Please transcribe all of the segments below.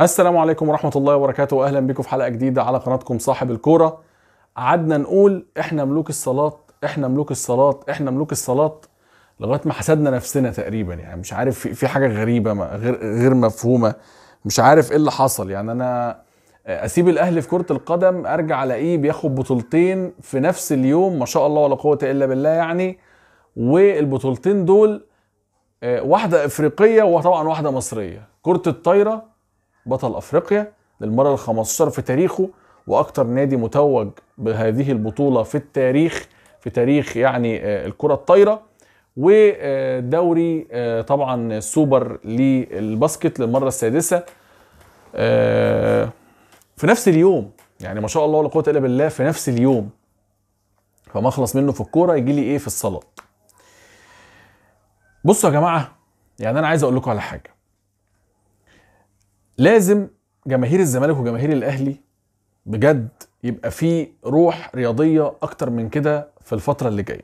السلام عليكم ورحمة الله وبركاته وأهلا بكم في حلقة جديدة على قناتكم صاحب الكورة قعدنا نقول إحنا ملوك الصلاة إحنا ملوك الصلاة إحنا ملوك الصلاة لغاية ما حسدنا نفسنا تقريبا يعني مش عارف في حاجة غريبة غير غير مفهومة مش عارف إيه اللي حصل يعني أنا اسيب الاهلي في كره القدم ارجع الاقيه بياخد بطولتين في نفس اليوم ما شاء الله ولا قوه الا بالله يعني والبطولتين دول آه، واحده افريقيه وطبعا واحده مصريه كره الطايره بطل افريقيا للمره ال 15 في تاريخه واكتر نادي متوج بهذه البطوله في التاريخ في تاريخ يعني آه، الكره الطايره ودوري آه، طبعا سوبر للباسكت للمره السادسه آه، في نفس اليوم يعني ما شاء الله ولا قوه الا بالله في نفس اليوم فما اخلص منه في الكوره يجي لي ايه في الصلاه بصوا يا جماعه يعني انا عايز اقول لكم على حاجه لازم جماهير الزمالك وجماهير الاهلي بجد يبقى في روح رياضيه اكتر من كده في الفتره اللي جايه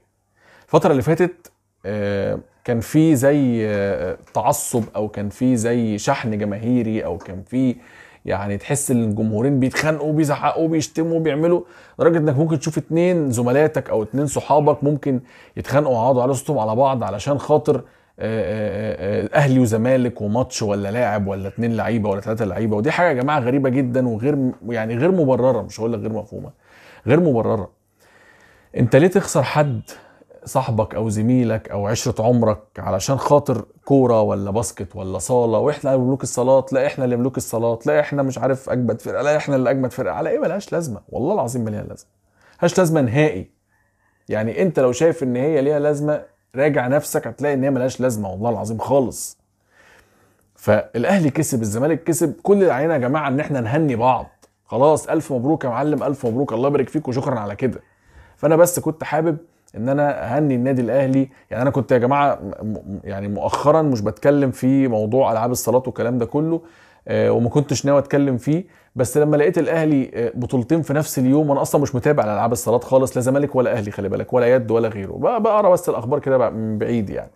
الفتره اللي فاتت آه، كان في زي آه، تعصب او كان في زي شحن جماهيري او كان في يعني تحس ان الجمهورين بيتخانقوا وبيزعقوا وبيشتموا وبيعملوا لدرجه انك ممكن تشوف اتنين زملاتك او اتنين صحابك ممكن يتخانقوا ويقعدوا على صوتهم على بعض علشان خاطر آه، آه، آه، اهلي وزمالك وماتش ولا لاعب ولا اتنين لعيبه ولا ثلاثه لعيبه ودي حاجه يا جماعه غريبه جدا وغير يعني غير مبرره مش هقول لك غير مفهومه غير مبرره انت ليه تخسر حد صاحبك او زميلك او عشره عمرك علشان خاطر كوره ولا باسكت ولا صاله واحنا ملوك الصالات لا احنا اللي ملوك الصالات لا احنا مش عارف اجمد فرقه لا احنا اللي اجمد فرقه على ايه ملهاش لازمه والله العظيم ملهاش لازمه ملهاش لازمه نهائي يعني انت لو شايف ان هي ليها لازمه راجع نفسك هتلاقي ان هي ملهاش لازمه والله العظيم خالص فالاهلي كسب الزمالك كسب كل اللي علينا يا جماعه ان احنا نهني بعض خلاص الف مبروك يا معلم الف مبروك الله يبارك فيك وشكرا على كده فانا بس كنت حابب ان انا اهني النادي الاهلي يعني انا كنت يا جماعه يعني مؤخرا مش بتكلم في موضوع العاب الصالات والكلام ده كله آه، وما كنتش ناوي اتكلم فيه بس لما لقيت الاهلي آه، بطولتين في نفس اليوم وانا اصلا مش متابع الالعاب الصالات خالص لا زمالك ولا اهلي خلي بالك ولا يد ولا غيره بقرا بس الاخبار كده من بعيد يعني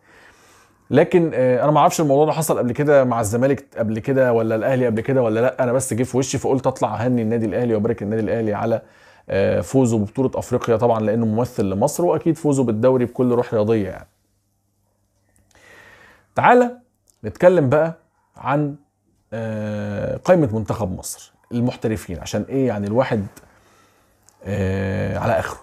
لكن آه، انا ما اعرفش الموضوع ده حصل قبل كده مع الزمالك قبل كده ولا الاهلي قبل كده ولا لا انا بس جه في وشي فقلت اطلع اهني النادي الاهلي وابارك النادي الاهلي على فوزه ببطوله افريقيا طبعا لانه ممثل لمصر واكيد فوزه بالدوري بكل روح رياضيه يعني. تعالى نتكلم بقى عن آه، قائمه منتخب مصر المحترفين عشان ايه يعني الواحد آه، على اخره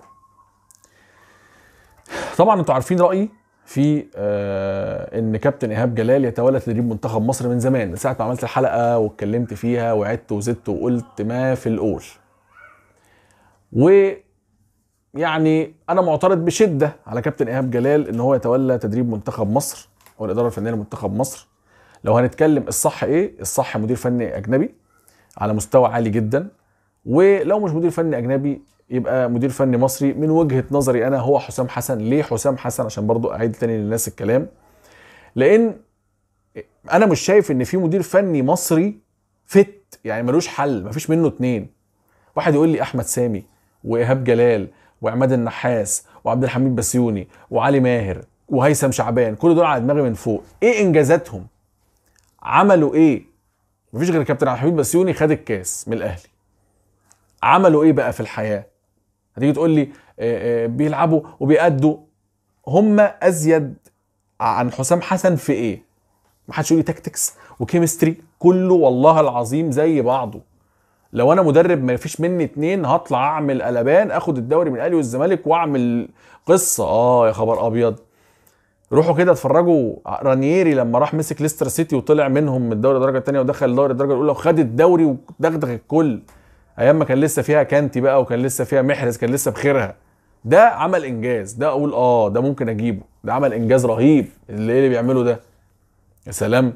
طبعا انتوا عارفين رايي في آه، ان كابتن ايهاب جلال يتولى تدريب منتخب مصر من زمان من ساعه ما عملت الحلقه واتكلمت فيها وعدت وزدت وقلت ما في القول يعني انا معترض بشده على كابتن ايهاب جلال ان هو يتولى تدريب منتخب مصر او الاداره الفنيه لمنتخب مصر لو هنتكلم الصح ايه الصح مدير فني اجنبي على مستوى عالي جدا ولو مش مدير فني اجنبي يبقى مدير فني مصري من وجهه نظري انا هو حسام حسن ليه حسام حسن عشان برضو اعيد تاني للناس الكلام لان انا مش شايف ان في مدير فني مصري فت يعني ملوش حل مفيش منه اتنين واحد يقول لي احمد سامي وايهاب جلال وعماد النحاس وعبد الحميد بسيوني وعلي ماهر وهيثم شعبان كل دول على دماغي من فوق ايه انجازاتهم عملوا ايه مفيش غير كابتن عبد الحميد بسيوني خد الكاس من الاهلي عملوا ايه بقى في الحياه هتيجي تقول لي آه، آه، بيلعبوا وبيأدوا هم ازيد عن حسام حسن في ايه محدش يقول لي تاكتكس وكيمستري كله والله العظيم زي بعضه لو انا مدرب ما فيش مني اتنين هطلع اعمل قلبان اخد الدوري من الاهلي والزمالك واعمل قصه اه يا خبر ابيض روحوا كده اتفرجوا رانييري لما راح مسك ليستر سيتي وطلع منهم من الدوري الدرجه الثانيه ودخل دوري الدرجه الاولى وخد الدوري ودغدغ الكل ايام ما كان لسه فيها كانتي بقى وكان لسه فيها محرز كان لسه بخيرها ده عمل انجاز ده اقول اه ده ممكن اجيبه ده عمل انجاز رهيب اللي اللي بيعمله ده يا سلام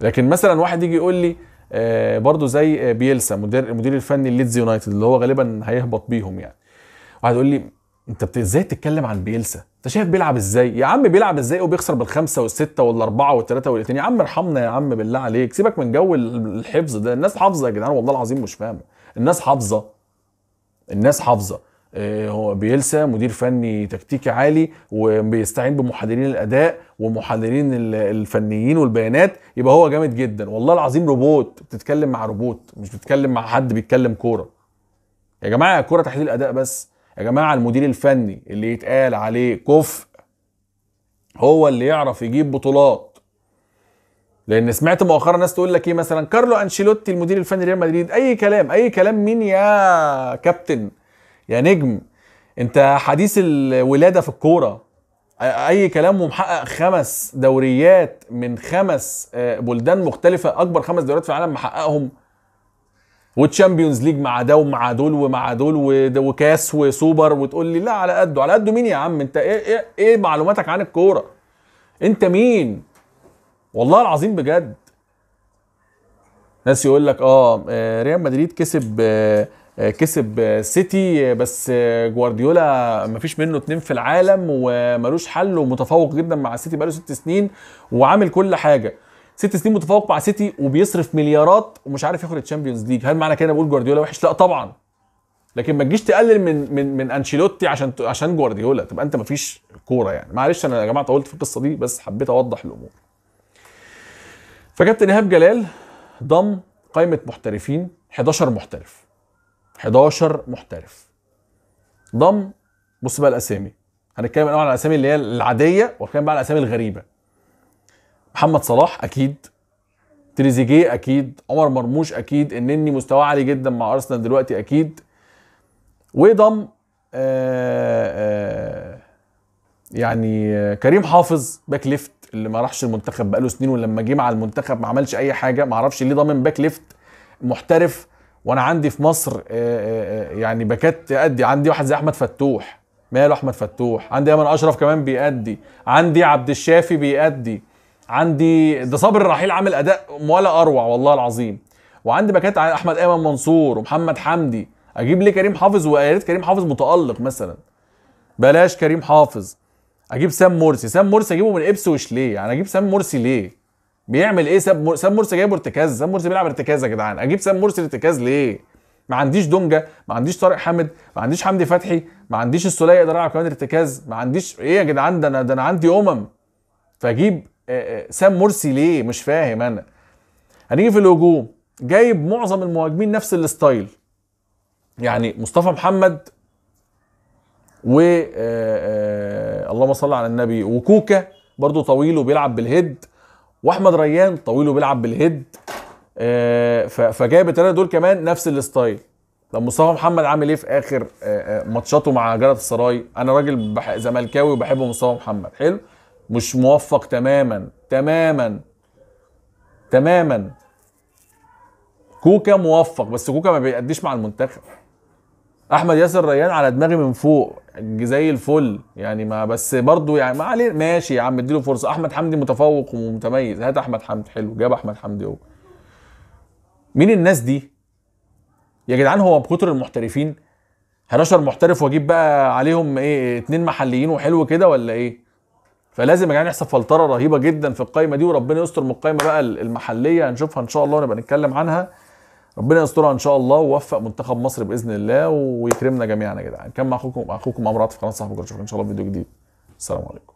لكن مثلا واحد يجي يقول لي آه برضو زي آه، بيلسا مدير المدير الفني ليدز يونايتد اللي هو غالبا هيهبط بيهم يعني واحد يقول لي انت بت... ازاي تتكلم عن بيلسا انت شايف بيلعب ازاي يا عم بيلعب ازاي وبيخسر بالخمسه والسته والاربعه والثلاثه والاثنين يا عم ارحمنا يا عم بالله عليك سيبك من جو الحفظ ده الناس حافظه يا جدعان والله العظيم مش فاهمه الناس حافظه الناس حافظه آه، هو بيلسا مدير فني تكتيكي عالي وبيستعين بمحللين الاداء ومحللين الفنيين والبيانات يبقى هو جامد جدا والله العظيم روبوت بتتكلم مع روبوت مش بتتكلم مع حد بيتكلم كوره يا جماعه الكوره تحليل اداء بس يا جماعه المدير الفني اللي يتقال عليه كفء هو اللي يعرف يجيب بطولات لان سمعت مؤخرا ناس تقول لك ايه مثلا كارلو انشيلوتي المدير الفني ريال مدريد اي كلام اي كلام مين يا كابتن يا نجم انت حديث الولاده في الكوره اي كلام ومحقق خمس دوريات من خمس آه، بلدان مختلفه اكبر خمس دوريات في العالم محققهم وتشامبيونز ليج مع ده ومع دول ومع دول وكاس وسوبر وتقول لي لا على قده على قده مين يا عم انت ايه ايه, إيه معلوماتك عن الكوره انت مين والله العظيم بجد ناس يقول لك اه, آه، ريال مدريد كسب آه، آه، كسب سيتي بس جوارديولا مفيش منه اتنين في العالم وملوش حل ومتفوق جدا مع السيتي بقاله ست سنين وعامل كل حاجه ست سنين متفوق مع سيتي وبيصرف مليارات ومش عارف ياخد الشامبيونز ليج هل معنى كده بقول جوارديولا وحش لا طبعا لكن ما تجيش تقلل من من من انشيلوتي عشان عشان جوارديولا تبقى انت ما فيش كوره يعني معلش انا يا جماعه طولت في القصه دي بس حبيت اوضح الامور فكابتن ايهاب جلال ضم قائمه محترفين 11 محترف 11 محترف ضم بص بقى الاسامي هنتكلم الاول عن الاسامي اللي هي العاديه وهنتكلم بقى على الاسامي الغريبه محمد صلاح اكيد تريزيجيه اكيد عمر مرموش اكيد النني مستواه عالي جدا مع ارسنال دلوقتي اكيد وضم آه، آه، يعني آه، كريم حافظ باك ليفت اللي ما راحش المنتخب بقاله سنين ولما جه مع المنتخب ما عملش اي حاجه ما اعرفش ليه ضامن باك ليفت محترف وانا عندي في مصر يعني باكات تأدي عندي واحد زي احمد فتوح ماله احمد فتوح عندي ايمن اشرف كمان بيأدي عندي عبد الشافي بيأدي عندي ده صابر الرحيل عامل اداء ولا اروع والله العظيم وعندي باكات احمد ايمن منصور ومحمد حمدي اجيب ليه كريم حافظ ويا ريت كريم حافظ متالق مثلا بلاش كريم حافظ اجيب سام مرسي سام مرسي اجيبه من ابسوش ليه يعني اجيب سام مرسي ليه بيعمل ايه سام مرسي سام مرسي جايبه ارتكاز سام مرسي بيلعب ارتكاز يا جدعان اجيب سام مرسي ارتكاز ليه ما عنديش دونجا ما عنديش طارق حامد ما عنديش حمدي فتحي ما عنديش السوليه اقدر العب كمان ارتكاز ما عنديش ايه يا جدعان ده انا ده انا عندي امم فاجيب آه، آه، سام مرسي ليه مش فاهم انا هنيجي في الهجوم جايب معظم المهاجمين نفس الستايل يعني مصطفى محمد و آه، اللهم صل على النبي وكوكا برضو طويل وبيلعب بالهيد واحمد ريان طويل وبيلعب بالهيد فجايب الثلاثه دول كمان نفس الستايل طب مصطفى محمد عامل ايه في اخر ماتشاته مع جلطه السراي انا راجل زملكاوي وبحب مصطفى محمد حلو مش موفق تماما تماما تماما كوكا موفق بس كوكا ما بيأديش مع المنتخب احمد ياسر ريان على دماغي من فوق زي الفل يعني ما بس برضه يعني ما عليه ماشي يا عم اديله فرصه احمد حمدي متفوق ومتميز هات احمد حمدي حلو جاب احمد حمدي هو مين الناس دي يا جدعان هو بكتر المحترفين 11 محترف واجيب بقى عليهم ايه اتنين محليين وحلو كده ولا ايه فلازم يا يحصل فلتره رهيبه جدا في القايمه دي وربنا يستر من القايمه بقى المحليه هنشوفها ان شاء الله ونبقى نتكلم عنها ربنا يسترها ان شاء الله ووفق منتخب مصر باذن الله ويكرمنا جميعا يا جدعان كان مع اخوكم اخوكم عمرو عاطف قناه صاحب ان شاء الله في فيديو جديد السلام عليكم